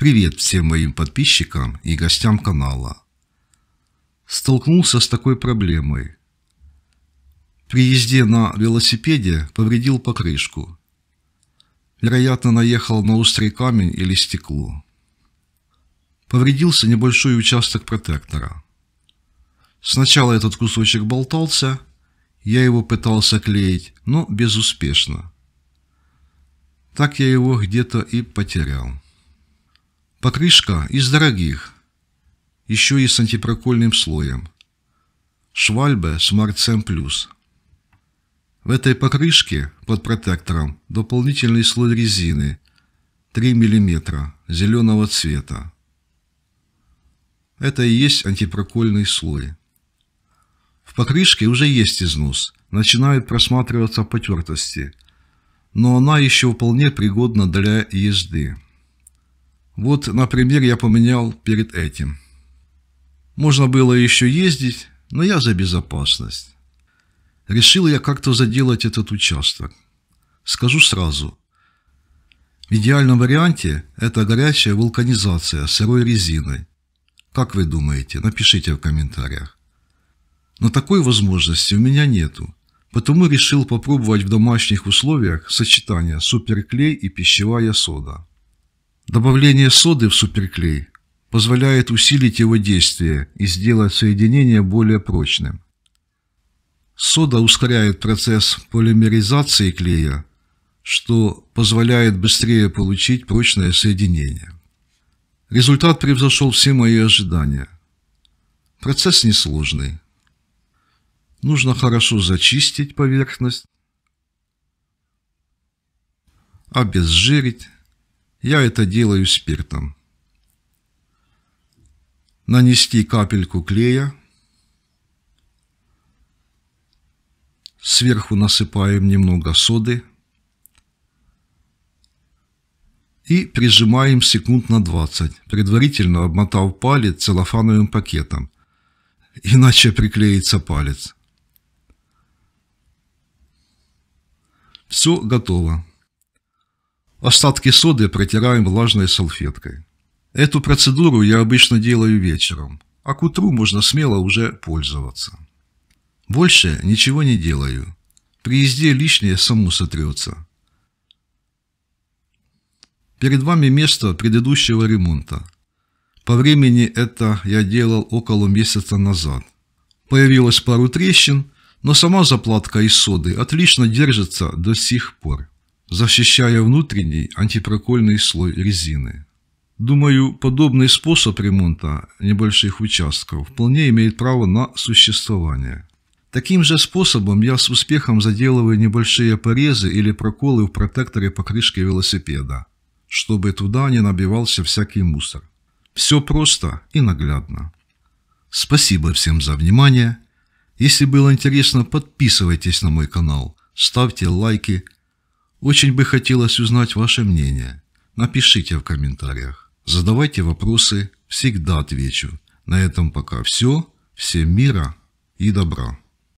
Привет всем моим подписчикам и гостям канала. Столкнулся с такой проблемой. При езде на велосипеде повредил покрышку. Вероятно, наехал на острый камень или стекло. Повредился небольшой участок протектора. Сначала этот кусочек болтался, я его пытался клеить, но безуспешно. Так я его где-то и потерял. Покрышка из дорогих, еще и с антипрокольным слоем. Швальбе Smart Марцем Plus. В этой покрышке под протектором дополнительный слой резины 3 мм зеленого цвета. Это и есть антипрокольный слой. В покрышке уже есть износ, начинают просматриваться потертости, но она еще вполне пригодна для езды. Вот, например, я поменял перед этим. Можно было еще ездить, но я за безопасность. Решил я как-то заделать этот участок. Скажу сразу. В идеальном варианте это горячая вулканизация сырой резиной. Как вы думаете? Напишите в комментариях. Но такой возможности у меня нету, потому решил попробовать в домашних условиях сочетание суперклей и пищевая сода. Добавление соды в суперклей позволяет усилить его действие и сделать соединение более прочным. Сода ускоряет процесс полимеризации клея, что позволяет быстрее получить прочное соединение. Результат превзошел все мои ожидания. Процесс несложный. Нужно хорошо зачистить поверхность, обезжирить, я это делаю спиртом. Нанести капельку клея. Сверху насыпаем немного соды. И прижимаем секунд на 20, предварительно обмотав палец целлофановым пакетом. Иначе приклеится палец. Все готово. Остатки соды протираем влажной салфеткой. Эту процедуру я обычно делаю вечером, а к утру можно смело уже пользоваться. Больше ничего не делаю. При езде лишнее само сотрется. Перед вами место предыдущего ремонта. По времени это я делал около месяца назад. Появилось пару трещин, но сама заплатка из соды отлично держится до сих пор защищая внутренний антипрокольный слой резины. Думаю, подобный способ ремонта небольших участков вполне имеет право на существование. Таким же способом я с успехом заделываю небольшие порезы или проколы в протекторе покрышки велосипеда, чтобы туда не набивался всякий мусор. Все просто и наглядно. Спасибо всем за внимание. Если было интересно, подписывайтесь на мой канал, ставьте лайки, очень бы хотелось узнать ваше мнение. Напишите в комментариях. Задавайте вопросы, всегда отвечу. На этом пока все. Всем мира и добра.